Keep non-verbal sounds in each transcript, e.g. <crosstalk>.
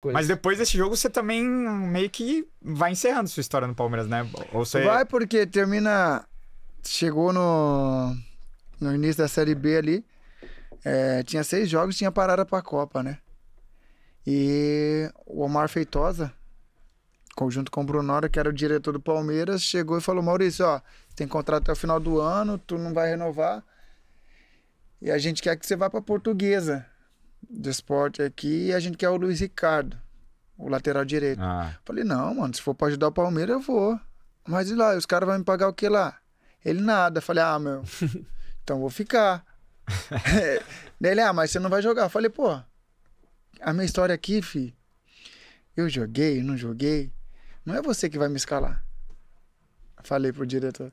Coisa. Mas depois desse jogo você também meio que vai encerrando sua história no Palmeiras, né? Ou você... Vai porque termina. Chegou no, no início da Série B ali. É, tinha seis jogos tinha parada pra Copa, né? E o Omar Feitosa, junto com o Brunora, que era o diretor do Palmeiras, chegou e falou: Maurício, ó, tem contrato até o final do ano, tu não vai renovar. E a gente quer que você vá pra Portuguesa do esporte aqui e a gente quer o Luiz Ricardo, o lateral direito. Ah. Falei, não, mano, se for pra ajudar o Palmeiras, eu vou. Mas e lá, os caras vão me pagar o que lá? Ele nada. Falei, ah, meu, <laughs> então vou ficar. <laughs> Daí ele, ah, mas você não vai jogar. Falei, pô, a minha história aqui, fi, eu joguei, não joguei, não é você que vai me escalar. Falei pro diretor.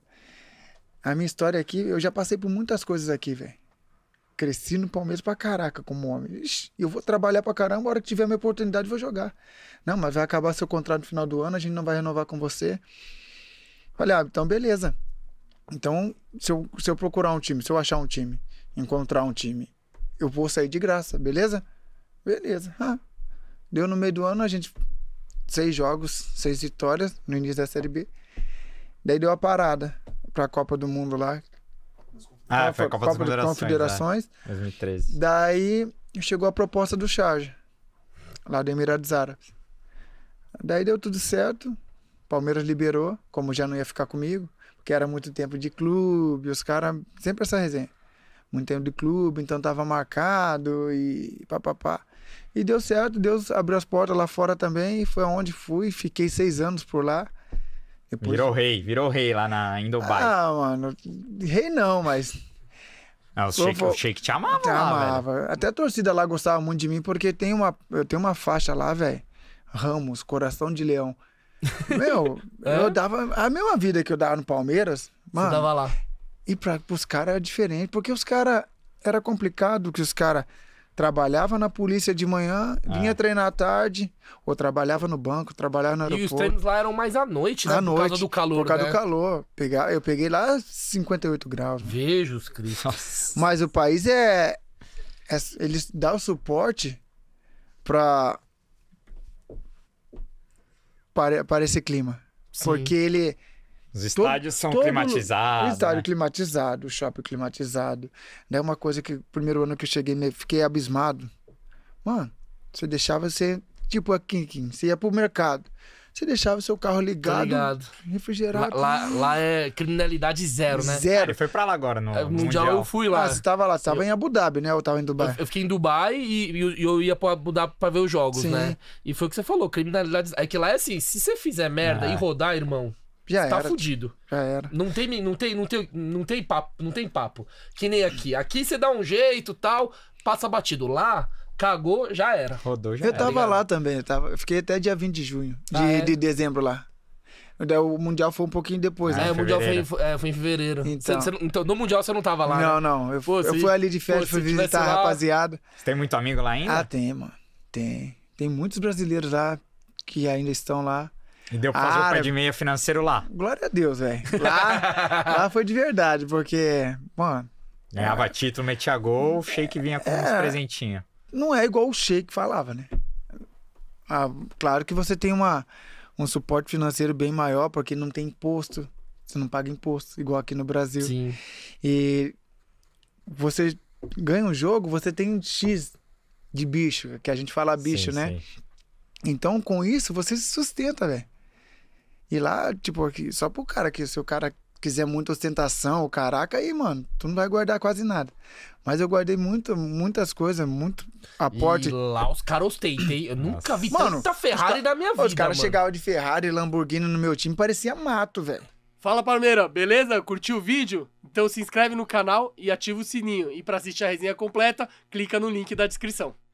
A minha história aqui, eu já passei por muitas coisas aqui, velho cresci no Palmeiras pra caraca como homem. Ixi, eu vou trabalhar pra caramba, a hora que tiver a minha oportunidade, vou jogar. Não, mas vai acabar seu contrato no final do ano, a gente não vai renovar com você. Falei, ah, então beleza. Então, se eu, se eu procurar um time, se eu achar um time, encontrar um time, eu vou sair de graça, beleza? Beleza. Ah, deu no meio do ano, a gente. Seis jogos, seis vitórias no início da Série B. Daí deu a parada pra Copa do Mundo lá, ah, foi a Copa, Copa das Confederações. 2013. É. Daí chegou a proposta do Charge, lá do Emirados Árabes. Daí deu tudo certo. Palmeiras liberou, como já não ia ficar comigo, porque era muito tempo de clube, os caras, sempre essa resenha. Muito tempo de clube, então tava marcado e papapá. E deu certo, Deus abriu as portas lá fora também, e foi aonde fui, fiquei seis anos por lá. Depois... Virou rei, virou rei lá na, em Dubai. Ah, mano, rei não, mas. Ah, o, Sheik, o Sheik te amava, te amava. Até a torcida lá gostava muito de mim, porque tem uma, eu tenho uma faixa lá, velho. Ramos, coração de leão. <laughs> Meu, é? eu dava. A mesma vida que eu dava no Palmeiras, mano. Você dava lá. E para os caras é diferente, porque os caras. Era complicado que os caras trabalhava na polícia de manhã, ah. vinha treinar à tarde, ou trabalhava no banco, trabalhava no aeroporto. E os treinos lá eram mais à noite, né? À por noite, causa do calor, Por causa né? do calor. Pegar, eu peguei lá 58 graus. Vejo os Cristais Mas o país é, é... dá o suporte pra... Para, para esse clima. Sim. Porque ele os estádios todo, são todo climatizados. Estádio né? climatizado, shopping climatizado. Né? Uma coisa que, primeiro ano que eu cheguei, fiquei abismado. Mano, você deixava você, tipo a Kinkin, você ia pro mercado. Você deixava seu carro ligado, ligado. refrigerado. Lá, lá, lá, é criminalidade zero, né? Zero. Ele foi pra lá agora, no é, mundial, mundial. eu fui lá. Ah, você tava lá, você tava eu... em Abu Dhabi, né? Ou tava em Dubai? Eu, eu fiquei em Dubai e, e, eu ia pra Abu Dhabi pra ver os jogos, Sim. né? E foi o que você falou, criminalidade... É que lá é assim, se você fizer merda ah. e rodar, irmão... Já tá era. Tá fudido. Já era. Não tem, não tem, não tem, não tem papo, não tem papo. Que nem aqui. Aqui você dá um jeito, tal, passa batido lá. Cagou, já era. Rodou, já eu era. Eu tava lá também, eu tava, eu fiquei até dia 20 de junho, de, ah, é? de dezembro lá. O Mundial foi um pouquinho depois, ah, né? É, o Mundial foi, é, foi em fevereiro. Então. então, no Mundial você não tava lá. Não, né? não. Eu, pô, eu se, fui ali de férias, fui visitar a rapaziada. Você tem muito amigo lá ainda? Ah, tem, mano. Tem. Tem muitos brasileiros lá que ainda estão lá. E deu pra fazer o pé de meia financeiro lá. Glória a Deus, velho. Lá, <laughs> lá foi de verdade, porque, mano. Ganhava é, título, metia gol, o shake vinha com é, uns presentinhos. Não é igual o shake falava, né? Ah, claro que você tem uma, um suporte financeiro bem maior, porque não tem imposto. Você não paga imposto, igual aqui no Brasil. Sim. E você ganha um jogo, você tem um X de bicho, que a gente fala bicho, sim, né? Sim. Então, com isso, você se sustenta, velho. E lá, tipo, aqui, só pro cara que se o cara quiser muita ostentação, o caraca, aí, mano, tu não vai guardar quase nada. Mas eu guardei muito, muitas coisas, muito aporte. E lá os caras ostentei. Eu nunca Nossa. vi mano, tanta Ferrari na minha vida. Os caras chegavam de Ferrari, Lamborghini no meu time, parecia mato, velho. Fala Palmeira, beleza? Curtiu o vídeo? Então se inscreve no canal e ativa o sininho. E para assistir a resenha completa, clica no link da descrição.